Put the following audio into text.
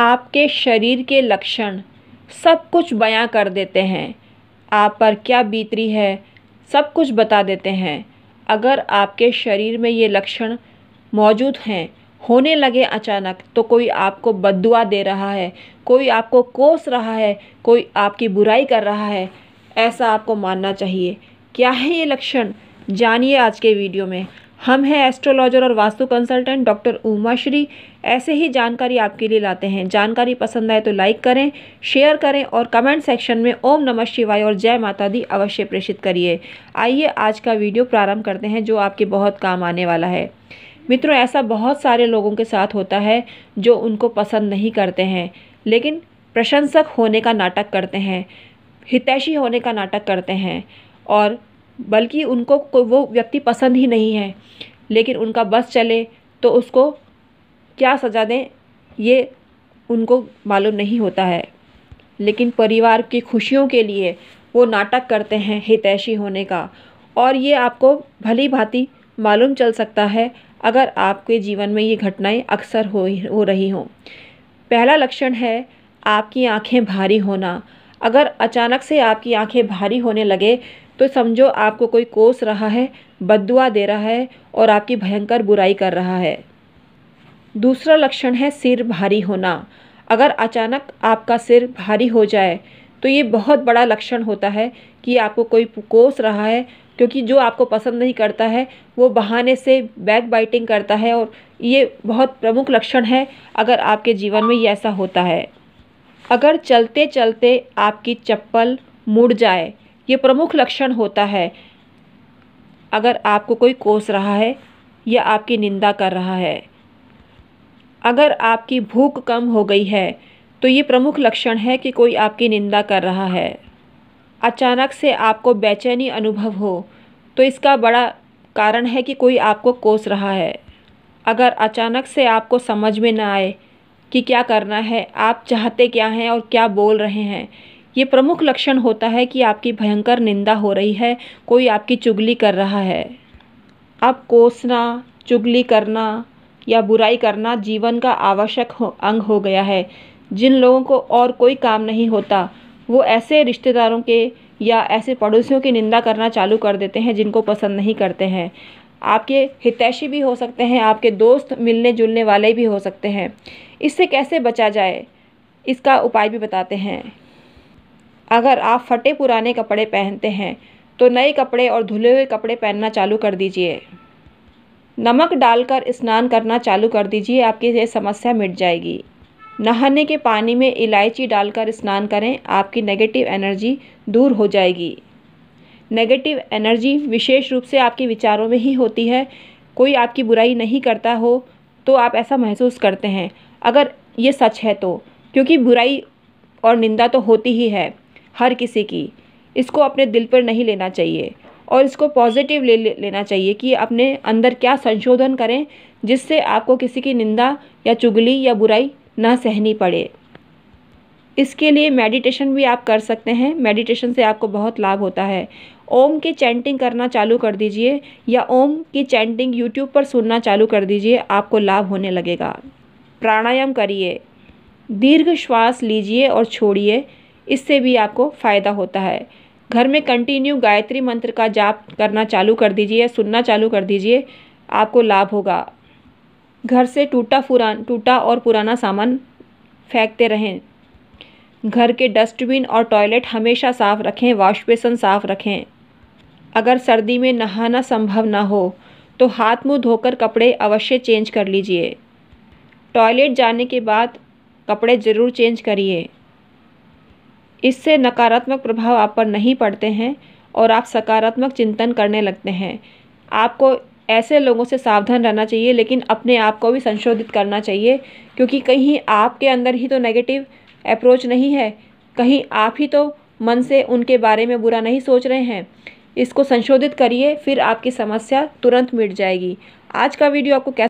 आपके शरीर के लक्षण सब कुछ बयां कर देते हैं आप पर क्या बीतरी है सब कुछ बता देते हैं अगर आपके शरीर में ये लक्षण मौजूद हैं होने लगे अचानक तो कोई आपको बदुआ दे रहा है कोई आपको कोस रहा है कोई आपकी बुराई कर रहा है ऐसा आपको मानना चाहिए क्या है ये लक्षण जानिए आज के वीडियो में हम हैं एस्ट्रोलॉजर और वास्तु कंसल्टेंट डॉक्टर उमा श्री ऐसे ही जानकारी आपके लिए लाते हैं जानकारी पसंद आए तो लाइक करें शेयर करें और कमेंट सेक्शन में ओम नमः शिवाय और जय माता दी अवश्य प्रेषित करिए आइए आज का वीडियो प्रारंभ करते हैं जो आपके बहुत काम आने वाला है मित्रों ऐसा बहुत सारे लोगों के साथ होता है जो उनको पसंद नहीं करते हैं लेकिन प्रशंसक होने का नाटक करते हैं हितैषी होने का नाटक करते हैं और बल्कि उनको वो व्यक्ति पसंद ही नहीं है लेकिन उनका बस चले तो उसको क्या सज़ा दें ये उनको मालूम नहीं होता है लेकिन परिवार की खुशियों के लिए वो नाटक करते हैं हितैषी होने का और ये आपको भली भांति मालूम चल सकता है अगर आपके जीवन में ये घटनाएं अक्सर हो हो रही हों पहला लक्षण है आपकी आंखें भारी होना अगर अचानक से आपकी आंखें भारी होने लगे तो समझो आपको कोई कोस रहा है बदुआ दे रहा है और आपकी भयंकर बुराई कर रहा है दूसरा लक्षण है सिर भारी होना अगर अचानक आपका सिर भारी हो जाए तो ये बहुत बड़ा लक्षण होता है कि आपको कोई कोस रहा है क्योंकि जो आपको पसंद नहीं करता है वो बहाने से बैक बाइटिंग करता है और ये बहुत प्रमुख लक्षण है अगर आपके जीवन में ये ऐसा होता है अगर चलते चलते आपकी चप्पल मुड़ जाए ये प्रमुख लक्षण होता है अगर आपको कोई कोस रहा है या आपकी निंदा कर रहा है अगर आपकी भूख कम हो गई है तो ये प्रमुख लक्षण है कि कोई आपकी निंदा कर रहा है अचानक से आपको बेचैनी अनुभव हो तो इसका बड़ा कारण है कि कोई आपको कोस रहा है अगर अचानक से आपको समझ में ना आए कि क्या करना है आप चाहते क्या हैं और क्या बोल रहे हैं ये प्रमुख लक्षण होता है कि आपकी भयंकर निंदा हो रही है कोई आपकी चुगली कर रहा है आप कोसना चुगली करना या बुराई करना जीवन का आवश्यक हो, अंग हो गया है जिन लोगों को और कोई काम नहीं होता वो ऐसे रिश्तेदारों के या ऐसे पड़ोसियों की निंदा करना चालू कर देते हैं जिनको पसंद नहीं करते हैं आपके हितैषी भी हो सकते हैं आपके दोस्त मिलने जुलने वाले भी हो सकते हैं इससे कैसे बचा जाए इसका उपाय भी बताते हैं अगर आप फटे पुराने कपड़े पहनते हैं तो नए कपड़े और धुले हुए कपड़े पहनना चालू कर दीजिए नमक डालकर स्नान करना चालू कर दीजिए आपकी यह समस्या मिट जाएगी नहाने के पानी में इलायची डालकर स्नान करें आपकी नेगेटिव एनर्जी दूर हो जाएगी नेगेटिव एनर्जी विशेष रूप से आपके विचारों में ही होती है कोई आपकी बुराई नहीं करता हो तो आप ऐसा महसूस करते हैं अगर ये सच है तो क्योंकि बुराई और निंदा तो होती ही है हर किसी की इसको अपने दिल पर नहीं लेना चाहिए और इसको पॉजिटिव ले लेना चाहिए कि अपने अंदर क्या संशोधन करें जिससे आपको किसी की निंदा या चुगली या बुराई ना सहनी पड़े इसके लिए मेडिटेशन भी आप कर सकते हैं मेडिटेशन से आपको बहुत लाभ होता है ओम की चैंटिंग करना चालू कर दीजिए या ओम की चैंटिंग यूट्यूब पर सुनना चालू कर दीजिए आपको लाभ होने लगेगा प्राणायाम करिए दीर्घ श्वास लीजिए और छोड़िए इससे भी आपको फ़ायदा होता है घर में कंटिन्यू गायत्री मंत्र का जाप करना चालू कर दीजिए सुनना चालू कर दीजिए आपको लाभ होगा घर से टूटा पुरान टूटा और पुराना सामान फेंकते रहें घर के डस्टबिन और टॉयलेट हमेशा साफ़ रखें वॉश बेसन साफ़ रखें अगर सर्दी में नहाना संभव ना हो तो हाथ मुंह धोकर कपड़े अवश्य चेंज कर लीजिए टॉयलेट जाने के बाद कपड़े ज़रूर चेंज करिए इससे नकारात्मक प्रभाव आप पर नहीं पड़ते हैं और आप सकारात्मक चिंतन करने लगते हैं आपको ऐसे लोगों से सावधान रहना चाहिए लेकिन अपने आप को भी संशोधित करना चाहिए क्योंकि कहीं आपके अंदर ही तो नेगेटिव अप्रोच नहीं है कहीं आप ही तो मन से उनके बारे में बुरा नहीं सोच रहे हैं इसको संशोधित करिए फिर आपकी समस्या तुरंत मिट जाएगी आज का वीडियो आपको कैसे